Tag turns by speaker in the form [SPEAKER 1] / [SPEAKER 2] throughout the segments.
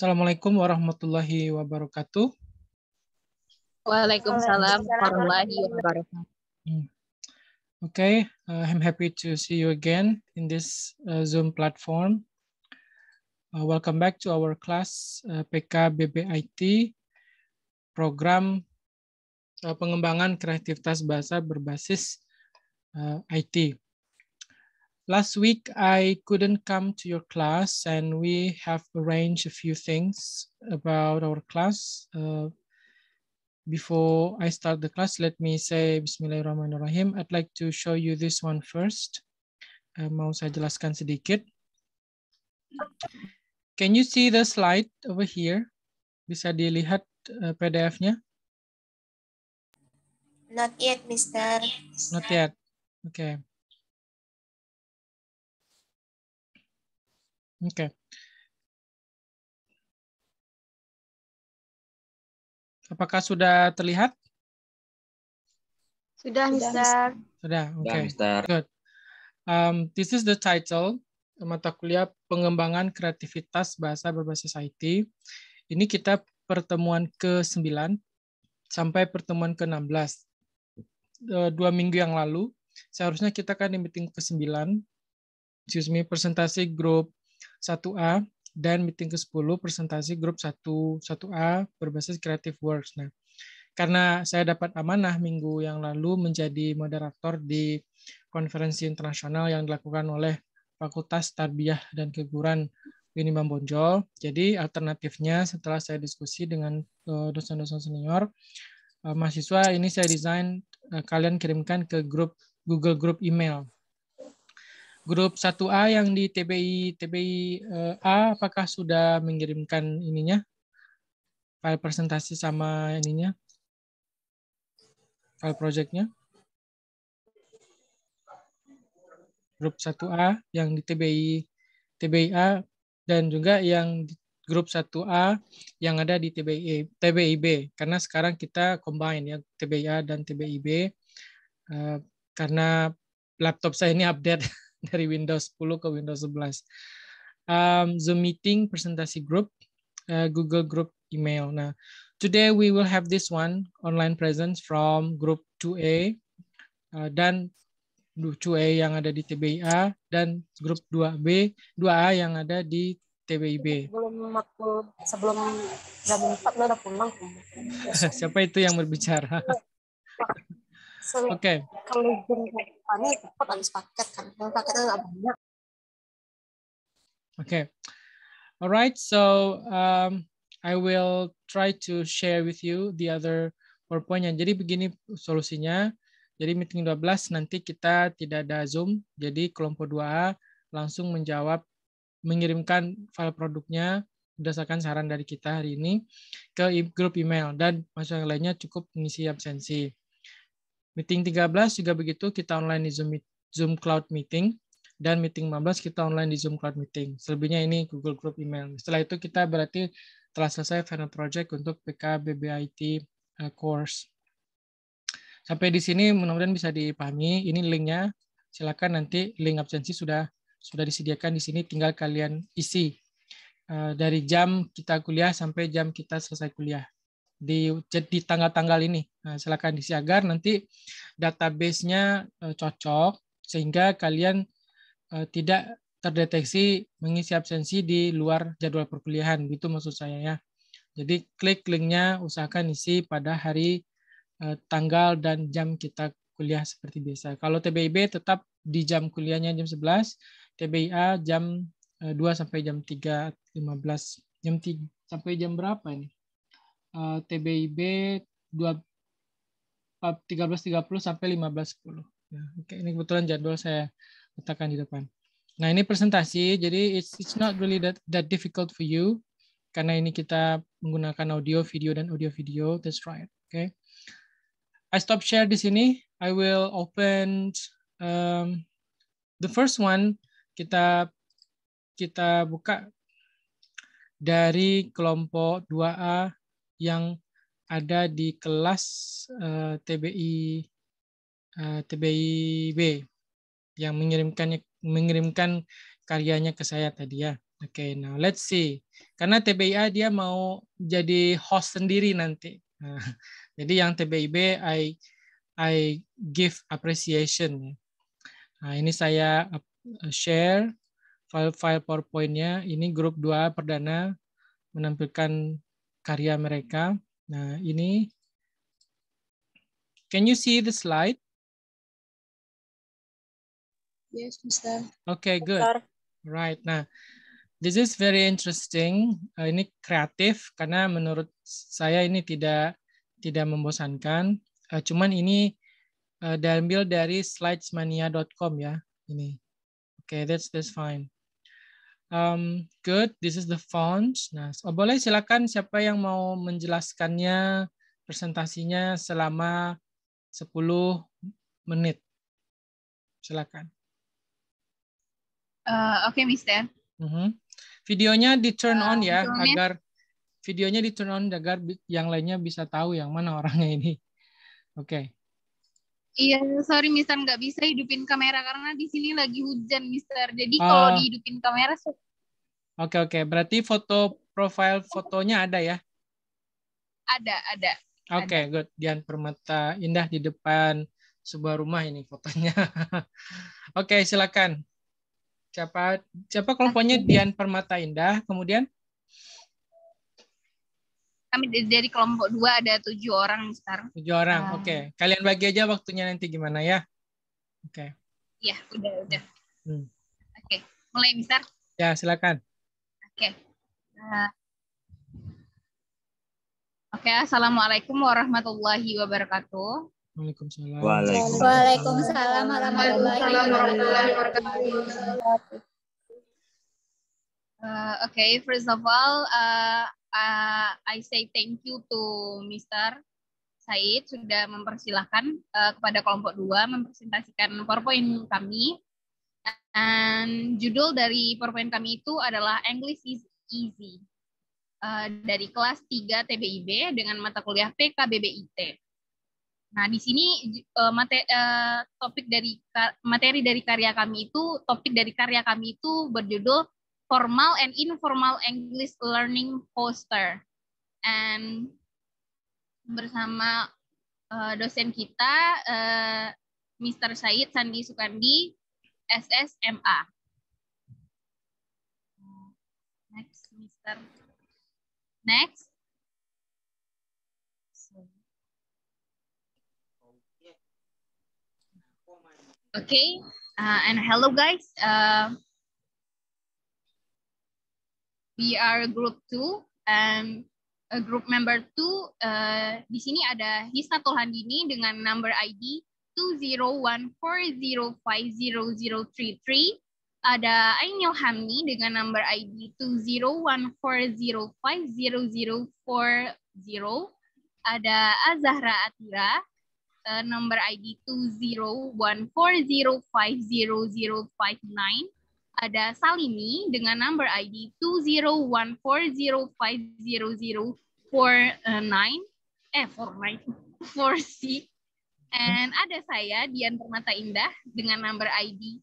[SPEAKER 1] Assalamualaikum
[SPEAKER 2] warahmatullahi wabarakatuh.
[SPEAKER 1] Waalaikumsalam warahmatullahi
[SPEAKER 2] wabarakatuh. Hmm. Okay, uh, I'm happy to see you again in this uh, Zoom platform. Uh, welcome back to our class uh, PKBBIT program uh, pengembangan kreativitas bahasa berbasis uh, IT. Last week, I couldn't come to your class and we have arranged a few things about our class. Uh, before I start the class, let me say Bismillahirrahmanirrahim. I'd like to show you this one first. Uh, mau saya jelaskan sedikit. Can you see the slide over here? Bisa dilihat uh, PDF-nya?
[SPEAKER 1] Not yet, Mister. Not yet. Okay. Oke.
[SPEAKER 2] Apakah sudah terlihat?
[SPEAKER 1] Sudah, Mister.
[SPEAKER 2] Sudah, oke. Okay. Good. Um, this is the title mata kuliah Pengembangan Kreativitas Bahasa Berbasis IT. Ini kita pertemuan ke-9 sampai pertemuan ke-16. Eh, dua minggu yang lalu, seharusnya kita kan di meeting ke-9, excuse me, presentasi grup 1A dan meeting ke-10 presentasi grup 1 1A berbasis Creative Works. Nah, karena saya dapat amanah minggu yang lalu menjadi moderator di konferensi internasional yang dilakukan oleh Fakultas Tarbiyah dan Keguran Unimam Bonjol. Jadi alternatifnya setelah saya diskusi dengan eh, dosen-dosen senior, eh, mahasiswa ini saya desain eh, kalian kirimkan ke grup Google Group email grup 1A yang di TBI TBI uh, eh, A apakah sudah mengirimkan ininya file presentasi sama ininya file projectnya grup 1A yang di TBI TBI A dan juga yang di grup 1A yang ada di TBI TBI B karena sekarang kita combine ya TBI A dan TBI uh, eh, karena laptop saya ini update dari Windows 10 ke Windows 11. Um, Zoom meeting, presentasi grup, uh, Google group email. Nah, today we will have this one online presence from group 2A uh, dan 2A yang ada di TBIA dan grup 2B, 2A yang ada di TBIB. Sebelum aku sebelum jam 4 udah pulang. Siapa itu yang berbicara?
[SPEAKER 1] Oke. Okay. Kalau ini cepat habis paket kan. Kalau paketnya nggak banyak.
[SPEAKER 2] Oke. Okay. Alright, so um, I will try to share with you the other PowerPoint-nya. Jadi begini solusinya. Jadi meeting 12 nanti kita tidak ada Zoom. Jadi kelompok 2A langsung menjawab, mengirimkan file produknya berdasarkan saran dari kita hari ini ke grup email dan masalah lainnya cukup mengisi absensi. Meeting 13 juga begitu, kita online di Zoom, Zoom Cloud Meeting. Dan meeting 15 kita online di Zoom Cloud Meeting. Selebihnya ini Google Group Email. Setelah itu kita berarti telah selesai final project untuk PKBBIT eh, course. Sampai di sini mudah-mudahan bisa dipahami. Ini linknya. Silakan nanti link absensi sudah sudah disediakan di sini. Tinggal kalian isi eh, dari jam kita kuliah sampai jam kita selesai kuliah di di tanggal-tanggal ini. Nah, silakan diisi agar nanti database-nya e, cocok sehingga kalian e, tidak terdeteksi mengisi absensi di luar jadwal perkuliahan. Itu maksud saya ya. Jadi klik linknya usahakan isi pada hari e, tanggal dan jam kita kuliah seperti biasa. Kalau TBIB tetap di jam kuliahnya jam 11, TBIA jam 2 sampai jam 3.15. Jam 3 sampai jam berapa ini? Eh, TBIB 13.30 eh, sampai 15.10. Ya, oke, ini kebetulan jadwal saya letakkan di depan. Nah, ini presentasi, jadi it's, it's not really that, that difficult for you karena ini kita menggunakan audio, video dan audio video. That's right. Oke. Okay. I stop share di sini. I will open um, the first one kita kita buka dari kelompok 2A yang ada di kelas uh, eh, TBI uh, eh, TBIB yang mengirimkannya mengirimkan karyanya ke saya tadi ya. Oke, okay, nah, now let's see. Karena TBIA dia mau jadi host sendiri nanti. Nah, jadi yang TBIB I I give appreciation. Ya. Nah, ini saya eh, share file-file PowerPoint-nya. Ini grup 2 perdana menampilkan karya mereka. Nah, ini Can you see the slide?
[SPEAKER 1] Yes, Mister.
[SPEAKER 2] Okay, good. Right. Nah, this is very interesting. Uh, ini kreatif karena menurut saya ini tidak tidak membosankan. Uh, cuman ini uh, diambil dari slidesmania.com ya. Ini. Okay, that's that's fine. Um, good, this is the font. Nah, oh, boleh silakan siapa yang mau menjelaskannya presentasinya selama 10 menit. Silakan.
[SPEAKER 3] Uh, Oke, okay, Mister.
[SPEAKER 2] Mm-hmm. Uh -huh. Videonya di turn on ya, agar videonya di turn on agar yang lainnya bisa tahu yang mana orangnya ini. Oke. Okay.
[SPEAKER 3] Iya, sorry Mister nggak bisa hidupin kamera karena di sini lagi hujan Mister. Jadi oh. kalau dihidupin kamera Oke so... oke,
[SPEAKER 2] okay, okay. berarti foto profil fotonya ada ya?
[SPEAKER 3] Ada, ada.
[SPEAKER 2] Oke, okay, good. Dian Permata Indah di depan sebuah rumah ini fotonya. oke, okay, silakan. Siapa siapa kelompoknya Dian Permata Indah? Kemudian
[SPEAKER 3] kami dari kelompok dua ada tujuh orang sekarang. Tujuh orang, uh, oke. Okay.
[SPEAKER 2] Kalian bagi aja waktunya nanti gimana ya? Oke. Okay.
[SPEAKER 3] Iya, udah udah. Hmm. Oke, okay. mulai besar.
[SPEAKER 2] Ya, silakan.
[SPEAKER 3] Oke. Okay. Uh, oke, okay. assalamualaikum warahmatullahi wabarakatuh.
[SPEAKER 2] Waalaikumsalam.
[SPEAKER 1] Waalaikumsalam,
[SPEAKER 3] Waalaikumsalam warahmatullahi wabarakatuh. Uh, first of all, uh, uh, I say thank you to Mr. Said sudah mempersilahkan uh, kepada kelompok dua mempresentasikan PowerPoint kami. Dan judul dari PowerPoint kami itu adalah English is Easy. Uh, dari kelas 3 TBIB dengan mata kuliah PKBBIT. Nah, di sini uh, mate, uh, topik dari materi dari karya kami itu topik dari karya kami itu berjudul formal and informal English learning poster. And bersama uh, dosen kita, uh, eh, Mr. Said Sandi Sukandi, SSMA.
[SPEAKER 1] Next, Mr. Next.
[SPEAKER 3] Okay, uh, and hello guys. Uh, we are group two and um, a group member two uh, di sini ada Hisna Tohandini dengan number ID 2014050033 ada Ainil Hamni dengan number ID 2014050040 ada Azahra Atira uh, number ID 2014050059 ada Salimi dengan number ID 2014050049 eh 49 4C and ada saya Dian Permata Indah dengan number ID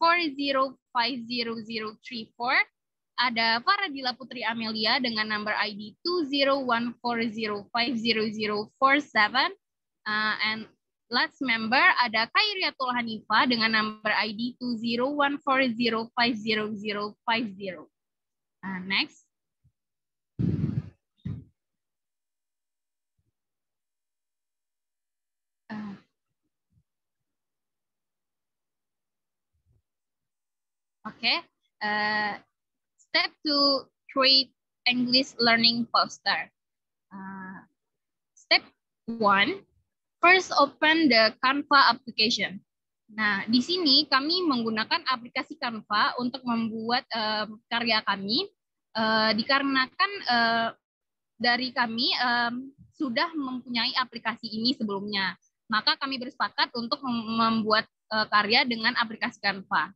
[SPEAKER 3] 2014050034 ada Faradila Putri Amelia dengan number ID 2014050047 uh, and Last member ada Kairiatul Hanifa dengan number ID 2014050050. Uh, next. Uh. Okay, uh, step to create English learning poster. Uh, step one, First, open the Canva application. Nah, di sini kami menggunakan aplikasi Canva untuk membuat uh, karya kami, uh, dikarenakan uh, dari kami um, sudah mempunyai aplikasi ini sebelumnya. Maka kami bersepakat untuk membuat uh, karya dengan aplikasi Canva.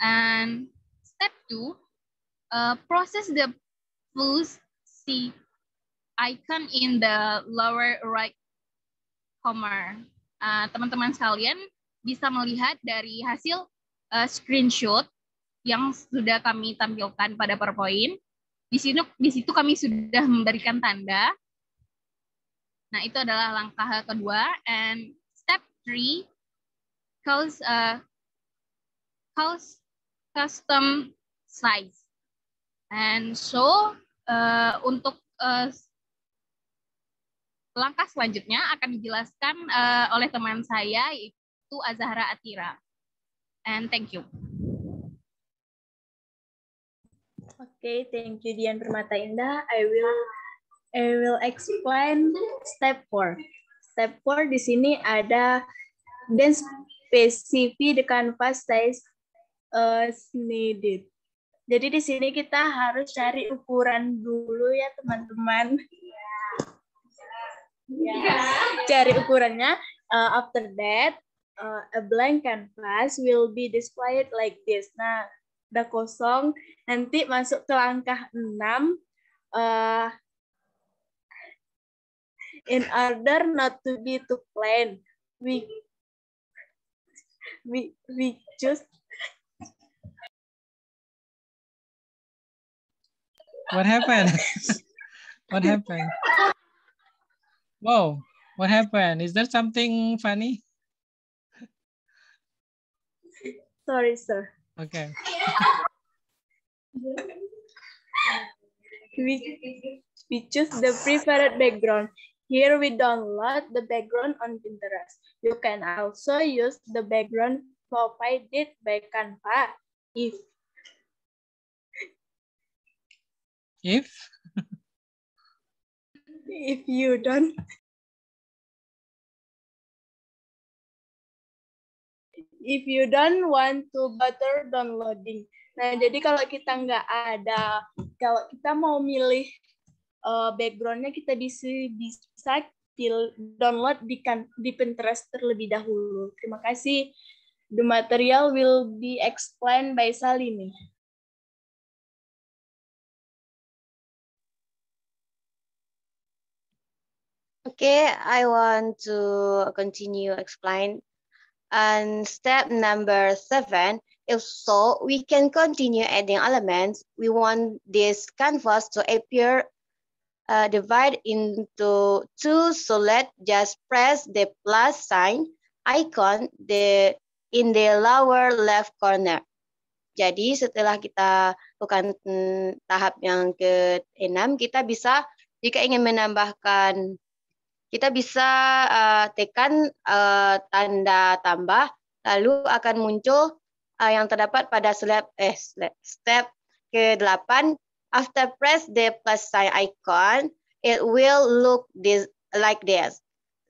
[SPEAKER 3] And step two, uh, process the plus C icon in the lower right Homer. teman ah, teman-teman sekalian bisa melihat dari hasil uh, screenshot yang sudah kami tampilkan pada PowerPoint. Di situ, di situ kami sudah memberikan tanda. Nah, itu adalah langkah kedua. And step three, calls, uh, calls custom size. And so, uh, untuk uh, langkah selanjutnya akan dijelaskan uh, oleh teman saya yaitu Azahra Atira. And thank you.
[SPEAKER 4] Okay, thank you Dian Permata Indah. I will I will explain step 4. Step 4 di sini ada dan specific the canvas size as eh, needed. Jadi di sini kita harus cari ukuran dulu ya teman-teman. Iya. Cari ukurannya. Uh, after that, uh, a blank canvas will be displayed like this. Nah, udah kosong. Nanti masuk ke langkah 6. Uh, in order not to be too plain,
[SPEAKER 1] we we we just What happened?
[SPEAKER 2] what happened? Wow, what happened? Is there something funny?
[SPEAKER 1] Sorry, sir. Okay. we,
[SPEAKER 4] we choose the preferred background. Here we download the background on Pinterest. You can also use the background provided by Canva
[SPEAKER 1] if if if you don't if you don't want to bother
[SPEAKER 4] downloading. Nah, jadi kalau kita nggak ada, kalau kita mau milih uh, backgroundnya, kita bisa, bisa download di, kan di Pinterest terlebih dahulu. Terima kasih. The material will be explained by
[SPEAKER 1] Salini.
[SPEAKER 5] Okay, I want to continue explain. And step number seven, if so, we can continue adding elements. We want this canvas to appear uh, divided into two, so let's just press the plus sign icon the, in the lower left corner. Jadi setelah kita lakukan tahap yang ke-6, kita bisa jika ingin menambahkan kita bisa uh, tekan uh, tanda tambah, lalu akan muncul uh, yang terdapat pada slide, eh, slab, step ke-8. After press the plus sign icon, it will look this, like this.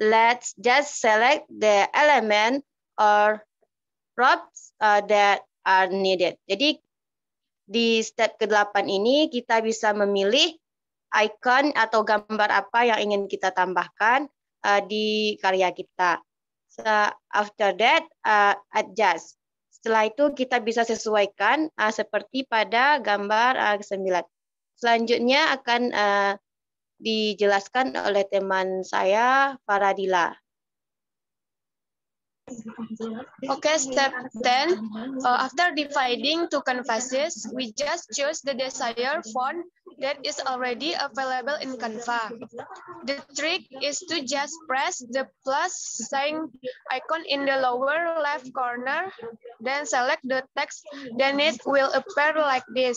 [SPEAKER 5] Let's just select the element or props uh, that are needed. Jadi di step ke-8 ini kita bisa memilih icon atau gambar apa yang ingin kita tambahkan uh, di karya kita. So, after that, uh, adjust. Setelah itu kita bisa sesuaikan uh, seperti pada gambar uh, 9. Selanjutnya akan uh, dijelaskan oleh teman saya, Faradila.
[SPEAKER 6] Okay, step 10. Uh, after dividing two canvases, we just choose the desired font that is already available in Canva. The trick is to just press the plus sign icon in the lower left corner, then select the text, then it will appear like this.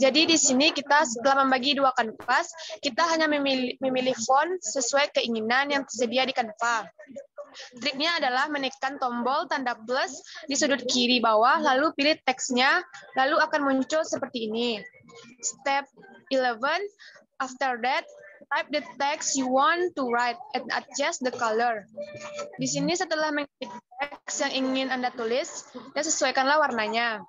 [SPEAKER 6] Jadi di sini kita setelah membagi dua kanvas, kita hanya memilih, memilih font sesuai keinginan yang tersedia di Canva. Triknya adalah menekan tombol tanda plus di sudut kiri bawah, lalu pilih teksnya, lalu akan muncul seperti ini. Step 11. After that, type the text you want to write and adjust the color. Di sini setelah mengklik teks yang ingin Anda tulis, dan ya sesuaikanlah warnanya.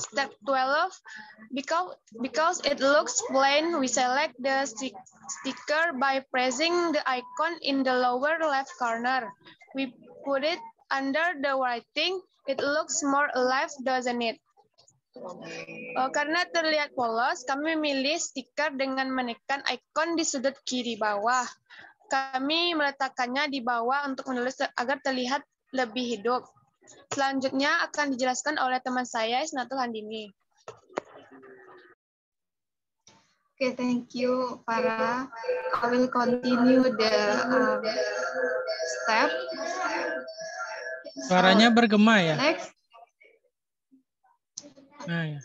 [SPEAKER 6] Step 12, because, because it looks plain, we select the sticker by pressing the icon in the lower left corner. We put it under the writing, it looks more alive, doesn't it? Oh, karena terlihat polos, kami memilih stiker dengan menekan ikon di sudut kiri bawah. Kami meletakkannya di bawah untuk menulis agar terlihat lebih hidup. Selanjutnya akan dijelaskan oleh teman saya, Isnatul Handini. Okay, thank you, para. I will continue the um, step.
[SPEAKER 1] Suaranya bergema ya? Next. Nah, ya.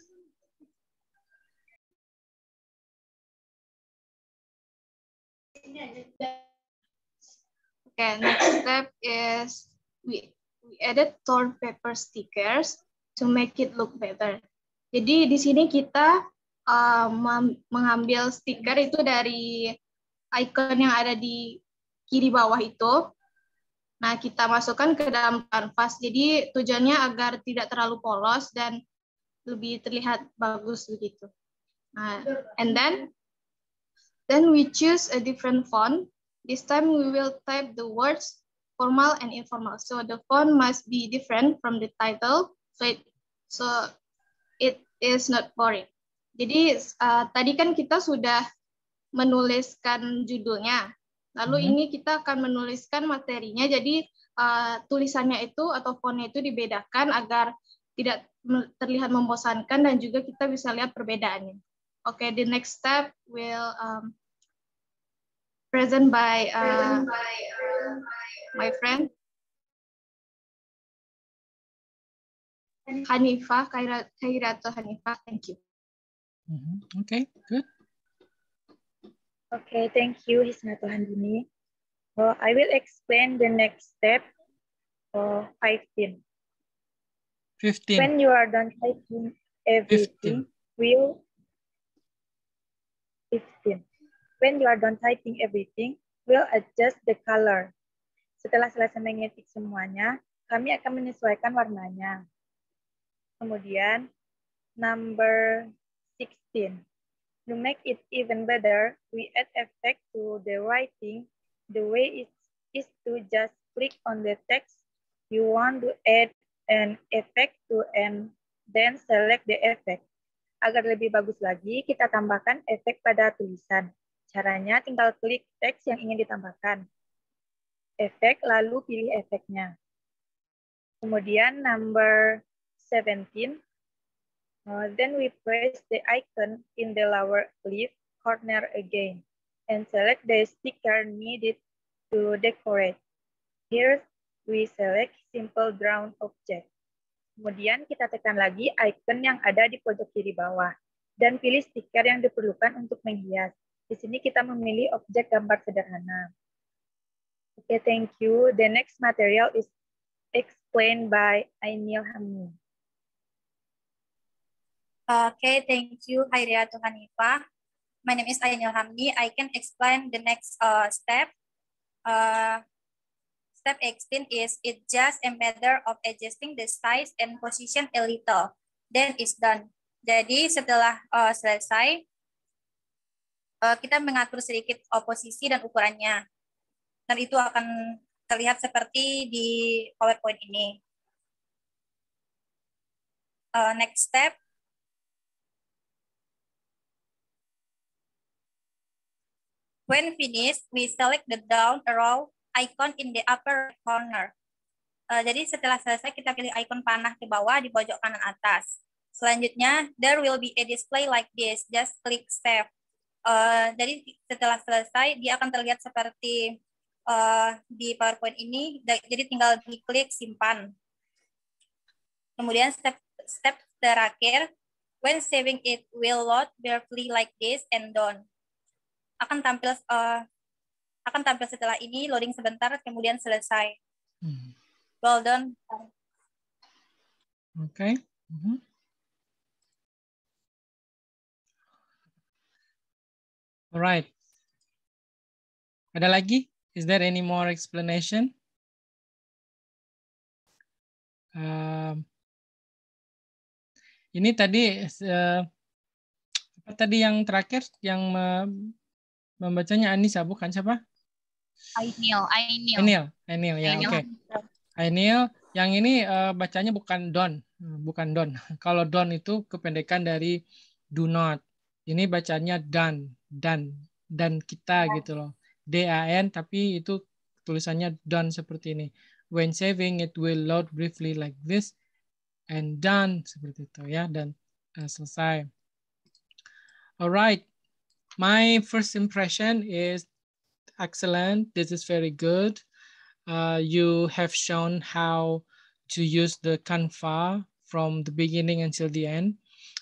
[SPEAKER 1] Okay, next step
[SPEAKER 4] is we, we added torn paper stickers to make it look
[SPEAKER 6] better. Jadi di sini kita uh, mengambil stiker itu dari icon yang ada di kiri bawah itu. Nah, kita masukkan ke dalam kanvas. Jadi tujuannya agar tidak terlalu polos dan
[SPEAKER 4] lebih terlihat bagus begitu. Uh, and then,
[SPEAKER 6] then we choose a different font. This time we will type the words formal and informal. So the font must be different from the title, so it, so it is not boring. Jadi uh, tadi kan kita sudah menuliskan judulnya. Lalu mm -hmm. ini kita akan menuliskan materinya. Jadi uh, tulisannya itu atau fontnya itu dibedakan agar tidak terlihat membosankan dan juga kita bisa lihat perbedaannya. Oke, okay, the next step will
[SPEAKER 1] um, present by, uh, by uh, my friend Hanifah Kairat Kairatul Hanifah. Thank you. Oke. -hmm. good.
[SPEAKER 7] Okay, thank you Hismatul Handini. Uh, I will explain the next step for 15. 15. When you are done typing everything, 15. will 15. When you are done typing everything, we'll adjust the color. Setelah selesai mengetik semuanya, kami akan menyesuaikan warnanya. Kemudian, number 16. To make it even better, we add effect to the writing. The way it is to just click on the text you want to add an effect to and then select the effect. Agar lebih bagus lagi, kita tambahkan efek pada tulisan. Caranya tinggal klik teks yang ingin ditambahkan. Efek, lalu pilih efeknya. Kemudian number 17, uh, then we press the icon in the lower left corner again and select the sticker needed to decorate. Here we select simple ground object. Kemudian kita tekan lagi icon yang ada di pojok kiri bawah dan pilih stiker yang diperlukan untuk menghias. Di sini kita memilih objek gambar sederhana. Oke, okay, thank you. The next material is explained by Ainil Oke,
[SPEAKER 8] Okay, thank you, Hairia Hanifa. My name is Ainil Hamni. I can explain the next uh, step. Uh, Step 18 is it just a matter of adjusting the size and position a little. Then it's done. Jadi setelah uh, selesai, uh, kita mengatur sedikit oposisi dan ukurannya. Dan itu akan terlihat seperti di PowerPoint ini. Uh, next step. When finished, we select the down arrow icon in the upper corner. Uh, jadi setelah selesai kita pilih icon panah di bawah di pojok kanan atas. Selanjutnya, there will be a display like this. Just click save. Uh, jadi setelah selesai, dia akan terlihat seperti uh, di PowerPoint ini. Jadi tinggal diklik simpan. Kemudian step step terakhir, when saving it will load barely like this and done. Akan tampil uh, akan tampil setelah ini, loading sebentar, kemudian selesai.
[SPEAKER 1] Hmm. Well done. Oke. Okay. Mm -hmm. Alright. Ada lagi? Is there any more explanation? Um,
[SPEAKER 2] ini tadi uh, apa tadi yang terakhir yang membacanya Anissa bukan siapa?
[SPEAKER 3] Ainil, Ainil. Ainil,
[SPEAKER 2] Ainil ya, oke. Okay. Ainil, yang ini uh, bacanya bukan don, eh, bukan don. Kalau don itu kependekan dari do not. Ini bacanya dan, dan, dan kita gitu loh. D A N tapi itu tulisannya don seperti ini. When saving it will load briefly like this and done seperti itu ya dan uh, selesai. Alright, my first impression is excellent. This is very good. Uh, you have shown how to use the Canva from the beginning until the end.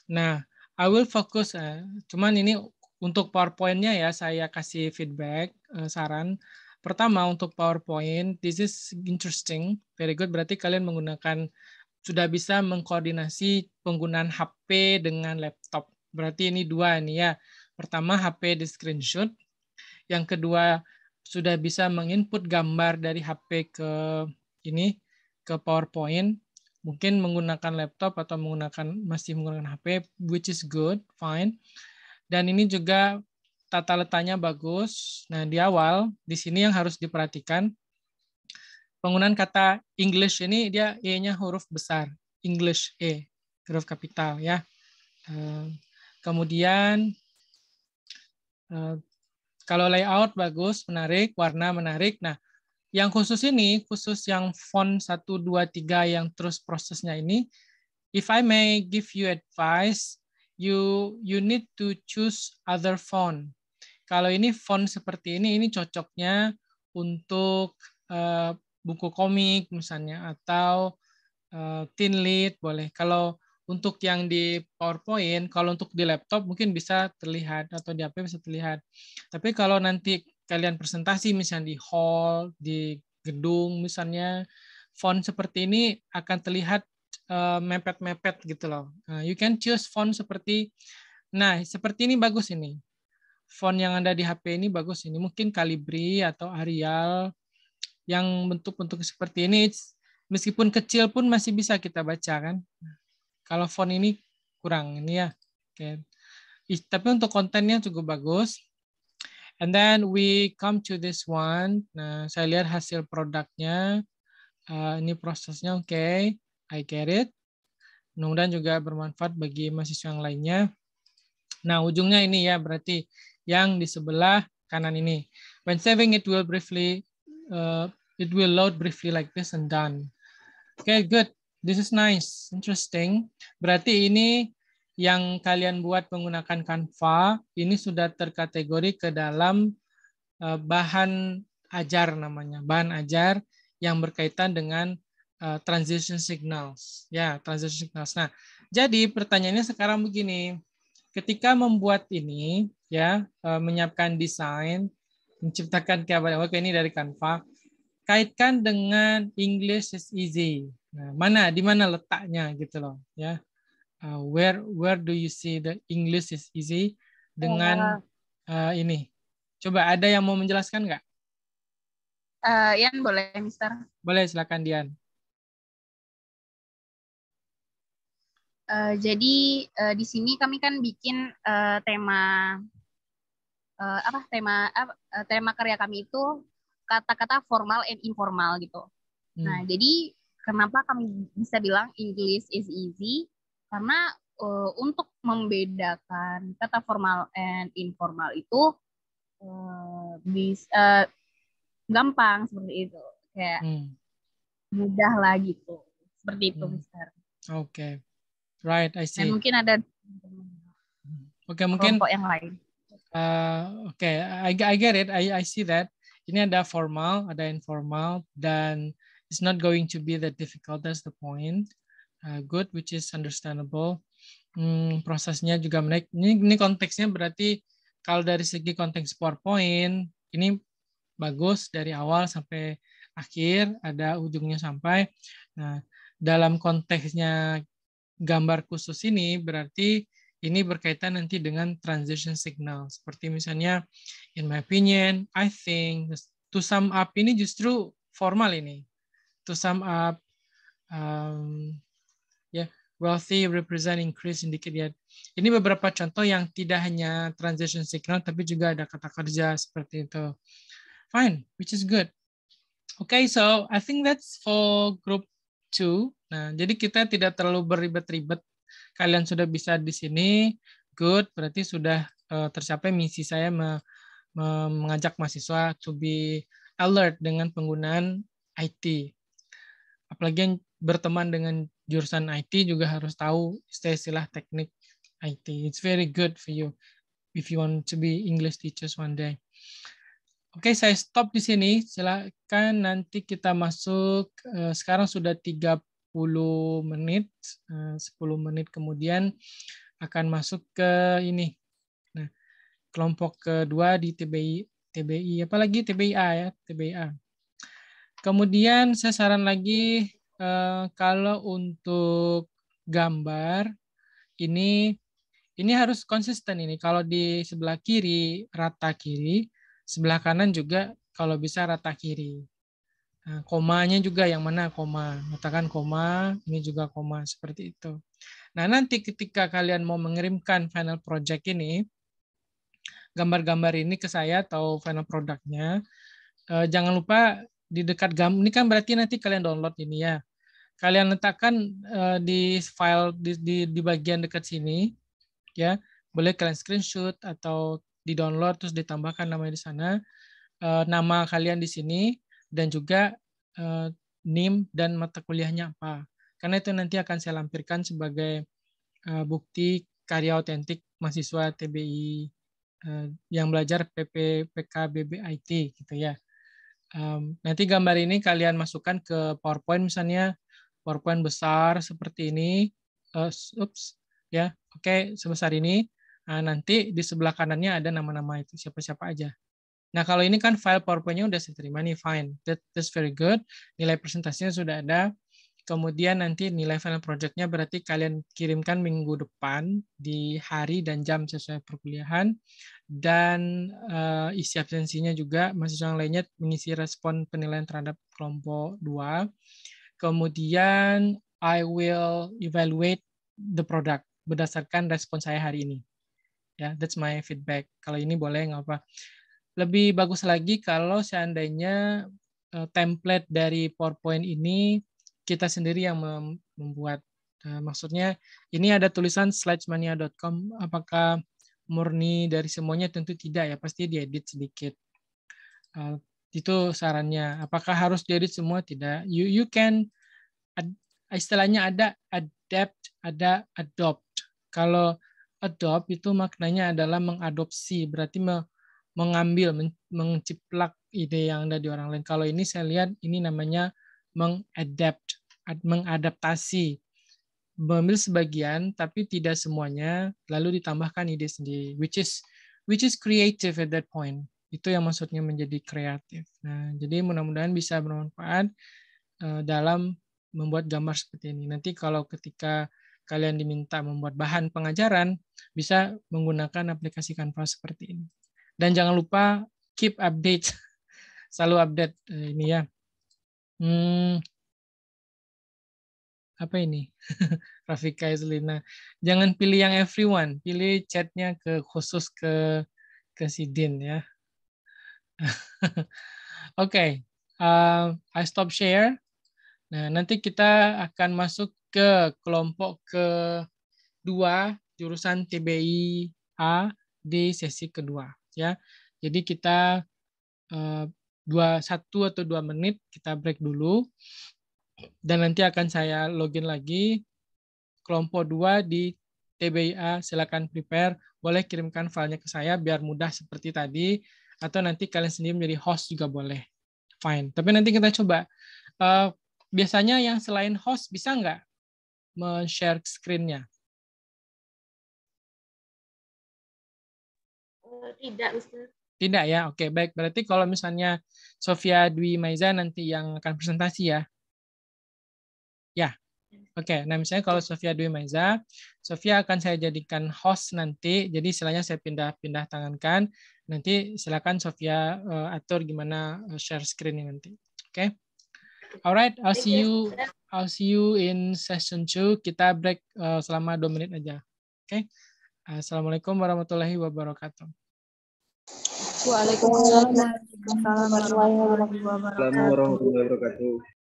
[SPEAKER 2] Nah, I will focus. Uh, cuman ini untuk PowerPoint-nya ya, saya kasih feedback, uh, saran. Pertama, untuk PowerPoint, this is interesting, very good. Berarti kalian menggunakan, sudah bisa mengkoordinasi penggunaan HP dengan laptop. Berarti ini dua nih ya. Pertama, HP di screenshot yang kedua sudah bisa menginput gambar dari HP ke ini ke PowerPoint, mungkin menggunakan laptop atau menggunakan masih menggunakan HP which is good, fine. Dan ini juga tata letaknya bagus. Nah, di awal di sini yang harus diperhatikan penggunaan kata English ini dia E-nya huruf besar, English E, huruf kapital ya. Ehm, kemudian ehm, kalau layout bagus, menarik, warna menarik. Nah, yang khusus ini, khusus yang font 1, 2, 3 yang terus prosesnya ini, if I may give you advice, you you need to choose other font. Kalau ini font seperti ini, ini cocoknya untuk uh, buku komik misalnya, atau uh, eh, tin lead boleh. Kalau untuk yang di PowerPoint, kalau untuk di laptop mungkin bisa terlihat atau di HP bisa terlihat. Tapi kalau nanti kalian presentasi misalnya di hall, di gedung misalnya, font seperti ini akan terlihat eh, mepet-mepet uh, gitu loh. Uh, you can choose font seperti, nah seperti ini bagus ini. Font yang ada di HP ini bagus ini. Mungkin Calibri atau Arial yang bentuk-bentuk seperti ini, meskipun kecil pun masih bisa kita baca kan. Kalau font ini kurang ini ya. Okay. Tapi untuk kontennya cukup bagus. And then we come to this one. Nah, saya lihat hasil produknya. Uh, ini prosesnya oke. Okay. I get it. Mudah-mudahan juga bermanfaat bagi mahasiswa yang lainnya. Nah, ujungnya ini ya, berarti yang di sebelah kanan ini. When saving, it will briefly, uh, it will load briefly like this and done. Okay, good. This is nice, interesting. Berarti ini yang kalian buat menggunakan Canva ini sudah terkategori ke dalam eh, bahan ajar namanya, bahan ajar yang berkaitan dengan eh, transition signals. Ya, transition signals. Nah, jadi pertanyaannya sekarang begini. Ketika membuat ini, ya, eh, menyiapkan desain, menciptakan keabadian. Oke, ini dari Canva. Kaitkan dengan English is easy. Nah, mana di mana letaknya gitu loh ya. Uh, where where do you see the English is easy dengan iya. uh, ini. Coba ada yang mau menjelaskan nggak?
[SPEAKER 1] Uh, Ian boleh, Mister.
[SPEAKER 2] Boleh, silakan Dian.
[SPEAKER 1] Uh, jadi uh, di sini kami kan bikin uh, tema uh,
[SPEAKER 3] apa tema uh, tema karya kami itu kata-kata formal and informal gitu. Nah, hmm. Nah, jadi Kenapa kami bisa bilang English is easy? Karena uh, untuk membedakan kata formal and informal itu uh, eh, bisa uh, eh, gampang seperti itu, kayak hmm. mudah lah gitu. Seperti itu, hmm. Mister.
[SPEAKER 2] Oke. Okay. Right, I see. Dan mungkin ada Oke, okay, mungkin yang lain. Uh, Oke, okay. I, I get it. I, I see that. Ini ada formal, ada informal, dan it's not going to be that difficult. That's the point. Uh, good, which is understandable. Hmm, prosesnya juga menaik. Ini, ini konteksnya berarti kalau dari segi konteks PowerPoint ini bagus dari awal sampai akhir, ada ujungnya sampai. Nah, dalam konteksnya gambar khusus ini berarti ini berkaitan nanti dengan transition signal. Seperti misalnya, in my opinion, I think, to sum up ini justru formal ini to sum up, um, yeah, wealthy represent increase indicated. Ini beberapa contoh yang tidak hanya transition signal, tapi juga ada kata kerja seperti itu. Fine, which is good. Okay, so I think that's for group two. Nah, jadi kita tidak terlalu beribet ribet Kalian sudah bisa di sini. Good, berarti sudah uh, tercapai misi saya me me mengajak mahasiswa to be alert dengan penggunaan IT apalagi yang berteman dengan jurusan IT juga harus tahu istilah teknik IT. It's very good for you if you want to be English teachers one day. Oke, okay, saya stop di sini. Silakan nanti kita masuk. Eh, sekarang sudah 30 menit. 10 eh, menit kemudian akan masuk ke ini. Nah, kelompok kedua di TBI. TBI, apalagi TBIA ya, TBIA. Kemudian saya saran lagi eh, kalau untuk gambar ini ini harus konsisten ini. Kalau di sebelah kiri rata kiri, sebelah kanan juga kalau bisa rata kiri. Nah, komanya juga yang mana koma, katakan koma, ini juga koma seperti itu. Nah nanti ketika kalian mau mengirimkan final project ini, gambar-gambar ini ke saya atau final produknya, eh, jangan lupa di dekat gam ini kan berarti nanti kalian download ini ya kalian letakkan uh, di file di, di di bagian dekat sini ya boleh kalian screenshot atau di download terus ditambahkan namanya di sana uh, nama kalian di sini dan juga uh, eh, nim dan mata kuliahnya apa karena itu nanti akan saya lampirkan sebagai uh, bukti karya otentik mahasiswa TBI uh, yang belajar PPPKBBIT BBIT gitu ya. Um, nanti gambar ini kalian masukkan ke PowerPoint misalnya PowerPoint besar seperti ini, uh, ups, ya, oke okay, sebesar ini. Nah, nanti di sebelah kanannya ada nama-nama itu siapa-siapa aja. Nah kalau ini kan file Powerpointnya udah saya terima nih, fine, That, that's very good. Nilai presentasinya sudah ada. Kemudian nanti nilai final projectnya berarti kalian kirimkan minggu depan di hari dan jam sesuai perkuliahan dan uh, isi absensinya juga mahasiswa yang lainnya mengisi respon penilaian terhadap kelompok 2. Kemudian I will evaluate the product berdasarkan respon saya hari ini. Ya, yeah, that's my feedback. Kalau ini boleh nggak apa. Lebih bagus lagi kalau seandainya uh, template dari PowerPoint ini kita sendiri yang membuat. Nah, maksudnya ini ada tulisan slidesmania.com apakah murni dari semuanya tentu tidak ya pasti diedit sedikit. Eh, itu sarannya. Apakah harus diedit semua tidak? You you can istilahnya ada adapt, ada adopt. Kalau adopt itu maknanya adalah mengadopsi, berarti mengambil, men, ide yang ada di orang lain. Kalau ini saya lihat ini namanya mengadapt mengadaptasi mengambil sebagian tapi tidak semuanya lalu ditambahkan ide sendiri which is which is creative at that point itu yang maksudnya menjadi kreatif nah jadi mudah-mudahan bisa bermanfaat uh, dalam membuat gambar seperti ini nanti kalau ketika kalian diminta membuat bahan pengajaran bisa menggunakan aplikasi kanvas seperti ini dan jangan lupa keep update selalu update uh, ini ya hmm, apa ini Rafika Islina jangan pilih yang everyone pilih chatnya ke khusus ke ke si ya oke okay. uh, eh, I stop share nah nanti kita akan masuk ke kelompok ke dua jurusan TBI A di sesi kedua ya jadi kita uh, dua satu atau dua menit kita break dulu dan nanti akan saya login lagi kelompok 2 di TBIA silakan prepare boleh kirimkan filenya ke saya biar mudah seperti tadi atau nanti kalian sendiri menjadi host juga boleh fine tapi nanti kita coba uh, biasanya yang selain host bisa nggak men-share screennya
[SPEAKER 1] eh, Tidak, Mister.
[SPEAKER 2] Tidak ya, oke baik. Berarti kalau misalnya Sofia Dwi Maiza nanti yang akan presentasi ya? Ya. Oke, okay. nah misalnya kalau Sofia Dwi Maiza, Sofia akan saya jadikan host nanti. Jadi istilahnya saya pindah-pindah tangankan. Nanti silakan Sofia uh, atur gimana eh, share screen ini nanti. Oke. Okay? Alright, I'll see you I'll see you in session 2. Kita break uh, selama 2 menit aja. Oke. Okay? Assalamualaikum warahmatullahi wabarakatuh.
[SPEAKER 1] Waalaikumsalam warahmatullahi wabarakatuh.